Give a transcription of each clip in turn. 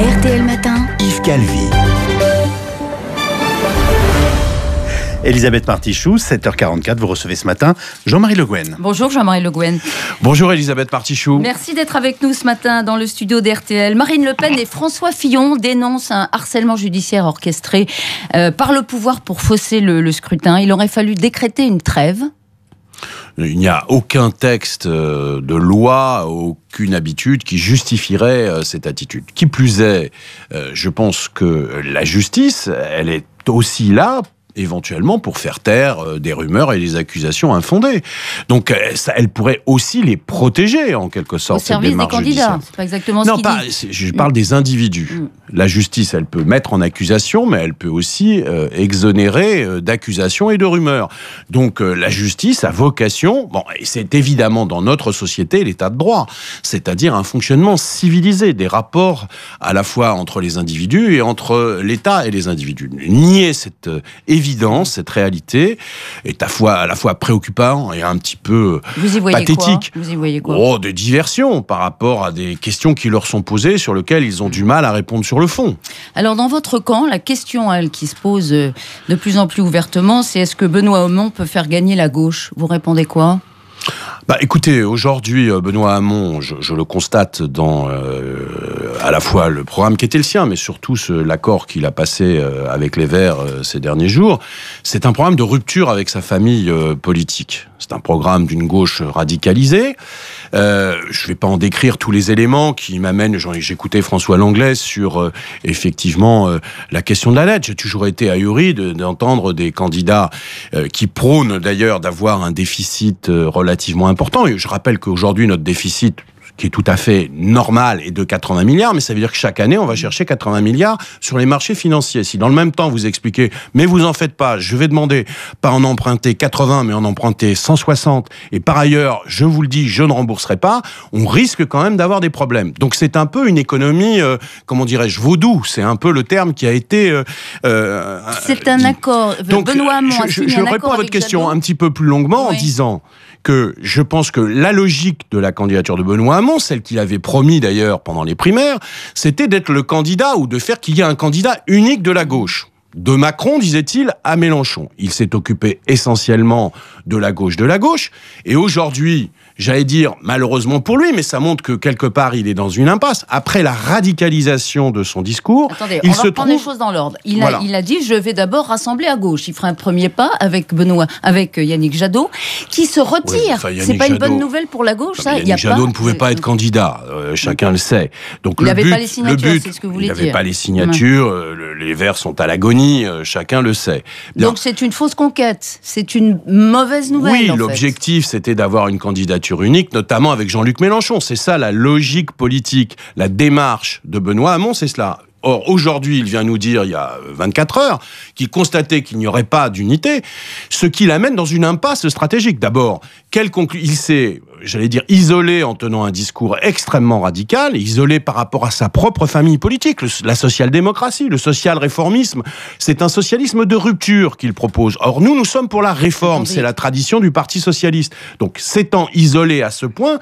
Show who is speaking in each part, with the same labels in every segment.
Speaker 1: RTL Matin,
Speaker 2: Yves Calvi. Elisabeth Martichoux, 7h44, vous recevez ce matin Jean-Marie Le Guen.
Speaker 1: Bonjour Jean-Marie Le Guen.
Speaker 2: Bonjour Elisabeth Martichoux. Merci
Speaker 1: d'être avec nous ce matin dans le studio d'RTL. Marine Le Pen et François Fillon dénoncent un harcèlement judiciaire orchestré euh, par le pouvoir pour fausser le scrutin. Il aurait fallu décréter une trêve
Speaker 2: il n'y a aucun texte euh, de loi, aucune habitude qui justifierait euh, cette attitude. Qui plus est, euh, je pense que la justice, elle est aussi là éventuellement pour faire taire euh, des rumeurs et des accusations infondées. Donc euh, ça, elle pourrait aussi les protéger en quelque sorte. Au service des candidats,
Speaker 1: c'est pas exactement non, ce pas,
Speaker 2: dit. Je parle mm. des individus. Mm. La justice, elle peut mettre en accusation, mais elle peut aussi euh, exonérer d'accusations et de rumeurs. Donc la justice a vocation, bon, c'est évidemment dans notre société l'état de droit, c'est-à-dire un fonctionnement civilisé des rapports à la fois entre les individus et entre l'État et les individus. Nier cette cette réalité est à, fois, à la fois préoccupant et un petit peu euh, Vous pathétique.
Speaker 1: Vous y voyez quoi Oh,
Speaker 2: des diversions par rapport à des questions qui leur sont posées sur lesquelles ils ont du mal à répondre sur le fond.
Speaker 1: Alors, dans votre camp, la question elle, qui se pose euh, de plus en plus ouvertement, c'est est-ce que Benoît Hamon peut faire gagner la gauche Vous répondez quoi
Speaker 2: bah, écoutez, aujourd'hui, euh, Benoît Hamon, je, je, le constate dans euh, à la fois le programme qui était le sien, mais surtout l'accord qu'il a passé euh, avec les Verts euh, ces derniers jours. C'est un programme de rupture avec sa famille politique. C'est un programme d'une gauche radicalisée. Euh, je ne vais pas en décrire tous les éléments qui m'amènent. J'écoutais François Langlais sur effectivement la question de la dette. J'ai toujours été ahuri d'entendre des candidats qui prônent d'ailleurs d'avoir un déficit relativement important. Et je rappelle qu'aujourd'hui notre déficit qui est tout à fait normal, et de 80 milliards, mais ça veut dire que chaque année, on va chercher 80 milliards sur les marchés financiers. Si dans le même temps, vous expliquez, mais vous en faites pas, je vais demander, pas en emprunter 80, mais en emprunter 160, et par ailleurs, je vous le dis, je ne rembourserai pas, on risque quand même d'avoir des problèmes. Donc c'est un peu une économie, euh, comment dirais-je, vaudou, c'est un peu le terme qui a été... Euh, euh, c'est
Speaker 1: un accord. Donc, Benoît Hamon je, réponds à votre question
Speaker 2: un petit peu plus longuement en disant que je pense que la logique de la candidature de Benoît Hamon, celle qu'il avait promis d'ailleurs pendant les primaires, c'était d'être le candidat ou de faire qu'il y ait un candidat unique de la gauche. De Macron, disait-il, à Mélenchon. Il s'est occupé essentiellement de la gauche de la gauche. Et aujourd'hui, j'allais dire malheureusement pour lui, mais ça montre que quelque part il est dans une impasse. Après la radicalisation de son discours, il on va se trouve... les choses
Speaker 1: dans l'ordre. Il, a dit je vais d'abord rassembler à gauche. Il fera un premier pas avec Benoît, avec euh, Yannick Jadot, qui se retire. c'est pas une bonne nouvelle pour la gauche. ça, Yannick Jadot ne
Speaker 2: pouvait pas être candidat, euh, chacun le sait. Donc il n'avait pas les signatures. c'est ce que vous voulez il n'avait pas les signatures. Euh, les Verts sont à l'agonie, chacun le sait. Donc
Speaker 1: c'est une fausse conquête. C'est une mauvaise nouvelle. Oui,
Speaker 2: l'objectif c'était d'avoir une candidature unique, notamment avec Jean-Luc Mélenchon. C'est ça la logique politique, la démarche de Benoît Hamon, c'est cela. Or, aujourd'hui, il vient nous dire, il y a 24 euh, heures, qu'il constatait qu'il n'y aurait pas d'unité, ce qui l'amène dans une impasse stratégique. D'abord, conclut il s'est, j'allais dire, isolé en tenant un discours extrêmement radical, isolé par rapport à sa propre famille politique, la social-démocratie, le social-réformisme. C'est un socialisme de rupture qu'il propose. Or, nous, nous sommes pour la réforme, c'est la tradition du Parti socialiste. Donc, s'étant isolé à ce point,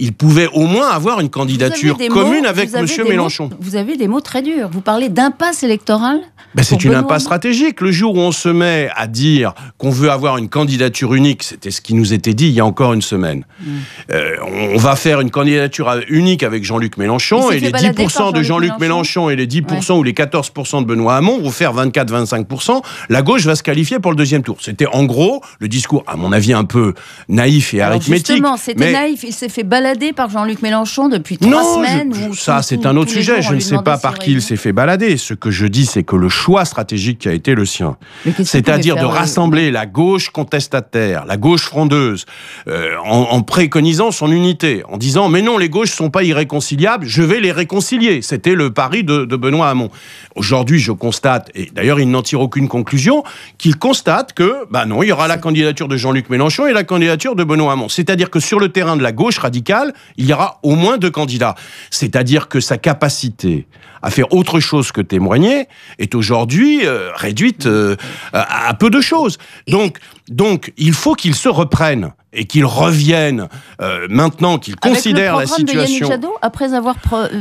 Speaker 2: il pouvait au moins avoir une candidature commune avec M. Mélenchon.
Speaker 1: vous avez des mots très durs. Vous parlez d'impasse électorale
Speaker 2: ben, C'est une impasse stratégique. Le jour où on se met à dire qu'on veut avoir une candidature unique, c'était ce qui nous était dit il y a encore une semaine, hmm. euh, on va faire une candidature unique avec Jean-Luc Mélenchon, et les 10% de Jean-Luc Mélenchon. et les 10% ou les 14% de Benoît Hamon vont faire 24-25%, la gauche va se qualifier pour le deuxième tour. C'était en gros le discours, à mon avis, un peu naïf et arithmétique. Justement, c'était naïf.
Speaker 1: Il s'est fait balader par Jean-Luc Mélenchon depuis trois semaines je, Ça, c'est un autre sujet. Je ne sais pas
Speaker 2: par qui il s'est fait balader. Ce que je dis, c'est que le choix stratégique qui a été le sien, c'est-à-dire de euh, rassembler la gauche contestataire, la gauche frondeuse, euh, en, en, préconisant son unité, en disant mais non, les gauches sont pas irréconciliables, je vais les réconcilier. C'était le pari de, de Benoît Hamon. Aujourd'hui, je constate, et d'ailleurs il n'en tire aucune conclusion, qu'il constate que bah non, il y aura la candidature de Jean-Luc Mélenchon et la candidature de Benoît Hamon. C'est-à-dire que sur le terrain de la gauche radicale il y aura au moins deux candidats. C'est-à-dire que sa capacité à faire autre chose que témoigner est aujourd'hui euh, réduite euh, à, peu de choses. Donc, donc il faut qu'ils se reprennent et qu'ils reviennent euh, maintenant qu'ils considèrent la situation.
Speaker 1: après avoir,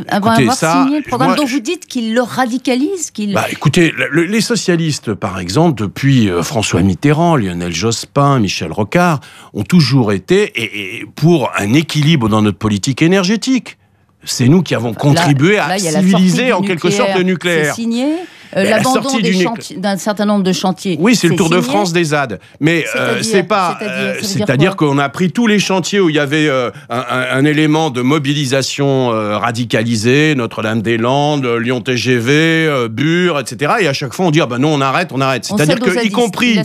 Speaker 1: avoir, signé le programme dont vous dites qu'il le radicalise, qu'il. Bah,
Speaker 2: écoutez, les socialistes, par exemple, depuis François Mitterrand, Lionel Jospin, Michel Rocard, ont toujours été et pour un équilibre dans notre politique énergétique c'est nous qui avons contribué à civiliser en quelque sorte le nucléaire. C'est
Speaker 1: signé. Euh, l'abandon d'un certain nombre de chantiers. Oui, c'est le Tour de France des
Speaker 2: ZAD. Mais euh, c'est pas. Euh, c'est-à-dire qu'on a pris tous les chantiers où il y avait un, élément de mobilisation radicalisée, Notre-Dame-des-Landes, Lyon TGV, Bure, etc. Et à chaque fois, on dit ah ben non, on arrête, on arrête. C'est-à-dire que, y compris,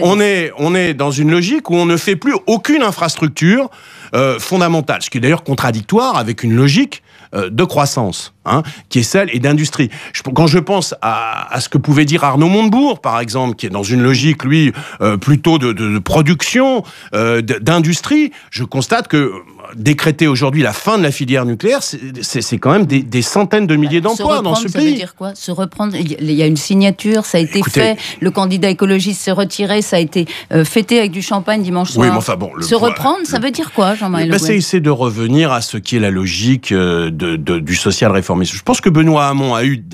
Speaker 2: on est, on est dans une logique où on ne fait plus aucune infrastructure. Euh, fondamentale, ce qui est d'ailleurs contradictoire avec une logique euh, de croissance. Hein, qui est celle et d'industrie. Quand je pense à, ce que pouvait dire Arnaud Montebourg, par exemple, qui est dans une logique, lui, euh, plutôt de, production, euh, d'industrie, je constate que euh, décréter aujourd'hui la fin de la filière nucléaire, c'est quand même des, centaines de milliers bah, d'emplois dans ce pays. Ça veut
Speaker 1: dire quoi Se reprendre, il y a une signature, ça a été fait, le candidat écologiste s'est retiré, ça a été fêté avec du champagne dimanche soir. Oui, enfin bon, Se reprendre, ça veut dire quoi, Jean-Marie ben, C'est
Speaker 2: essayer de revenir à ce qui est la logique du social réforme je pense que Benoît Hamon a eu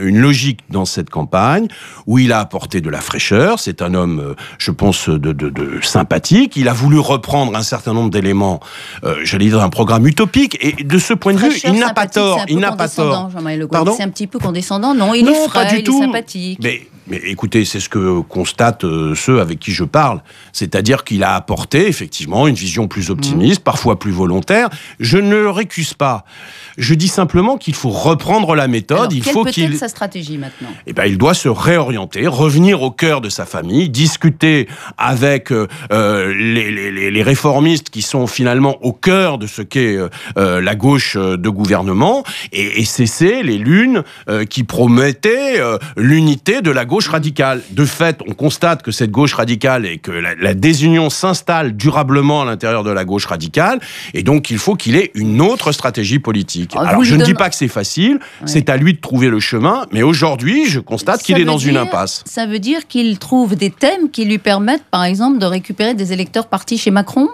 Speaker 2: une logique dans cette campagne où il a apporté de la fraîcheur. C'est un homme, euh, je pense, de, sympathique. Il a voulu reprendre un certain nombre d'éléments, euh, j'allais dire, un programme utopique. Et de ce point de vue, il n'a pas tort. Il n'a pas tort.
Speaker 1: C'est un petit peu condescendant, non Il est frais, il est sympathique.
Speaker 2: Mais écoutez, c'est ce que constatent euh, ceux avec qui je parle. C'est-à-dire qu'il a apporté effectivement une vision plus mmh. optimiste, parfois plus volontaire. Je ne le récuse pas. Je dis simplement qu'il faut reprendre la méthode. il quelle faut peut qu'il. Être sa
Speaker 1: stratégie maintenant
Speaker 2: Eh bien, il doit se réorienter, revenir au cœur de sa famille, discuter avec euh, euh, les, réformistes qui sont finalement au cœur de ce qu'est la gauche de gouvernement et, cesser les lunes qui promettaient l'unité de la gauche gauche radicale. De fait, on constate que cette gauche radicale et que la, désunion s'installe durablement à l'intérieur de la gauche radicale, et donc il faut qu'il ait une autre stratégie politique. Oh, Alors, je ne dis pas que c'est facile, c'est à lui de trouver le chemin, mais aujourd'hui, je constate qu'il est dans une impasse.
Speaker 1: Ça veut dire qu'il trouve des thèmes qui lui permettent, par exemple, de récupérer des électeurs partis chez Macron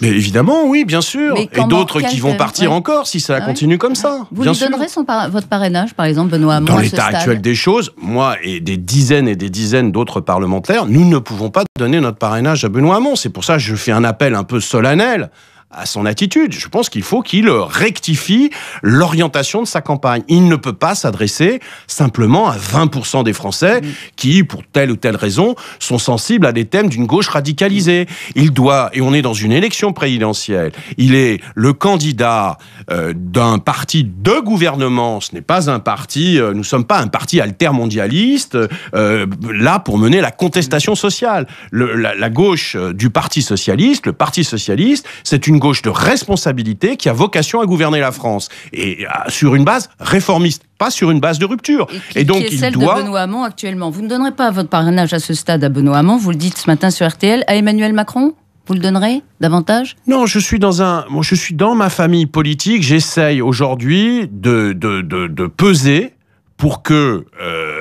Speaker 2: mais évidemment, oui, bien sûr. Et d'autres qui vont partir encore si ça ah continue comme ça. Vous donnerez
Speaker 1: votre parrainage, par exemple, Benoît Hamon Dans l'état actuel
Speaker 2: des choses, moi et des dizaines et des dizaines d'autres parlementaires, nous ne pouvons pas donner notre parrainage à Benoît Hamon. C'est pour ça que je fais un appel un peu solennel à son attitude. Je pense qu'il faut qu'il euh, rectifie l'orientation de sa campagne. Il ne peut pas s'adresser simplement à 20% des Français mm. qui, pour telle ou telle raison, sont sensibles à des thèmes d'une gauche radicalisée. Il doit, et on est dans une élection présidentielle, il est le candidat euh, d'un parti de gouvernement. Ce n'est pas un parti, euh, nous ne sommes pas un parti altermondialiste, là pour mener la contestation sociale. la, la gauche du Parti socialiste, le Parti socialiste, c'est une gauche de responsabilité qui a vocation à gouverner la France et ah, sur une base réformiste pas sur une base de rupture. Et, qui, donc, est celle de Benoît
Speaker 1: Hamon actuellement. Vous ne donnerez pas votre parrainage à ce stade à Benoît Hamon, vous le dites ce matin sur RTL, à Emmanuel Macron vous le donnerez
Speaker 2: davantage Non, je suis dans un, je suis dans ma famille politique. J'essaye aujourd'hui de, de, de, peser pour que euh,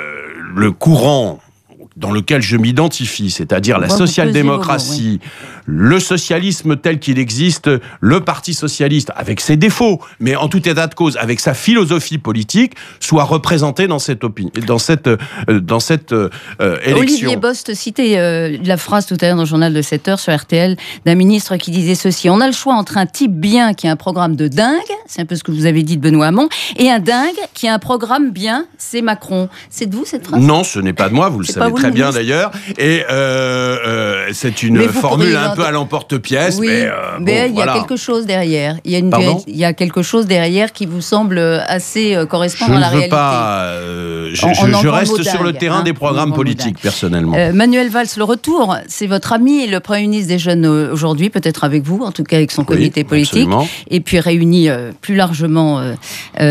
Speaker 2: le courant dans lequel je m'identifie, c'est-à-dire la social-démocratie, le socialisme tel qu'il existe, le Parti socialiste, avec ses défauts, mais en tout état de cause, avec sa philosophie politique, soit représenté dans cette, opinion, dans cette, euh, dans cette euh, euh, élection. Olivier
Speaker 1: Bost citait la phrase tout à l'heure dans le journal de 7 heures sur RTL d'un ministre qui disait ceci On a le choix entre un type bien qui a un programme de dingue, c'est un peu ce que vous avez dit de Benoît Hamon, et un dingue qui a un programme bien, c'est Macron. C'est de vous cette phrase Non,
Speaker 2: ce n'est pas de moi, vous le savez très bien d'ailleurs. Et c'est une formule un un peu à l'emporte-pièce, mais, euh, mais il y a quelque
Speaker 1: chose derrière. Il y a, il y quelque chose derrière qui vous semble euh, assez euh, correspondre à la réalité.
Speaker 2: je, ne pas... je reste sur le terrain hein, des programmes politiques, personnellement.
Speaker 1: Manuel Valls, le retour, c'est votre ami, le Premier ministre des Jeunes aujourd'hui, peut-être avec vous, en tout cas
Speaker 2: avec son comité politique,
Speaker 1: et puis réunit plus largement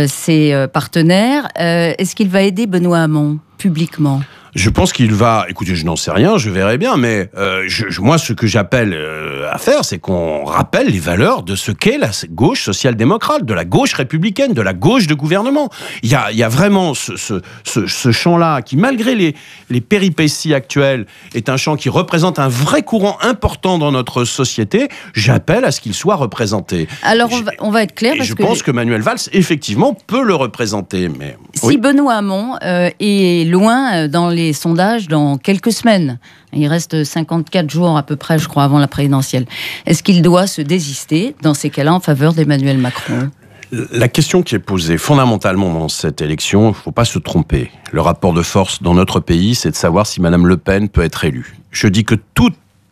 Speaker 1: ses partenaires. Est-ce qu'il va aider Benoît Hamon publiquement
Speaker 2: je pense qu'il va. Écoutez, je n'en sais rien, je verrai bien, mais euh, je, moi, ce que j'appelle euh, à faire, c'est qu'on rappelle les valeurs de ce qu'est la gauche social-démocrate, de la gauche républicaine, de la gauche de gouvernement. Il y a, vraiment ce, ce, champ-là qui, malgré les, les péripéties actuelles, est un champ qui représente un vrai courant important dans notre société. J'appelle à ce qu'il soit représenté.
Speaker 1: Alors, on va, être clair. parce que... je pense
Speaker 2: que Manuel Valls, effectivement, peut le représenter. Mais... Si
Speaker 1: Benoît Hamon euh, est loin dans les les sondages dans quelques semaines. Il reste 54 jours à peu près, je crois, avant la présidentielle. Est-ce qu'il doit se désister dans ces cas-là en faveur d'Emmanuel Macron
Speaker 2: la question qui est posée fondamentalement dans cette élection, il ne faut pas se tromper. Le rapport de force dans notre pays, c'est de savoir si Mme Le Pen peut être élue. Je dis que tout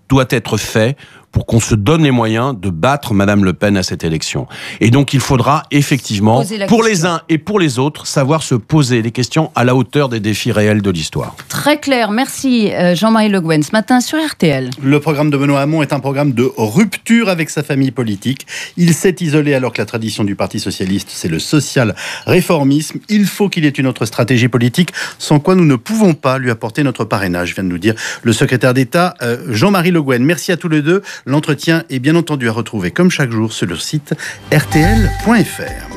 Speaker 2: doit être fait pour qu'on se donne les moyens de battre Madame Le Pen à cette élection. Et donc il faudra effectivement, pour les uns et pour les autres, savoir se poser les questions à la hauteur des défis réels de l'histoire.
Speaker 1: Très clair, merci euh, Jean-Marie Le Guen. Ce matin sur RTL.
Speaker 2: Le programme de Benoît Hamon est un programme de rupture avec sa famille politique. Il s'est isolé alors que la tradition du Parti socialiste, c'est le social réformisme. Il faut qu'il ait une autre stratégie politique, sans quoi nous ne pouvons pas lui apporter notre parrainage, vient de nous dire le secrétaire d'État euh, Jean-Marie Le Guen. Merci à tous les deux. L'entretien est bien entendu à retrouver comme chaque jour sur le site rtl.fr.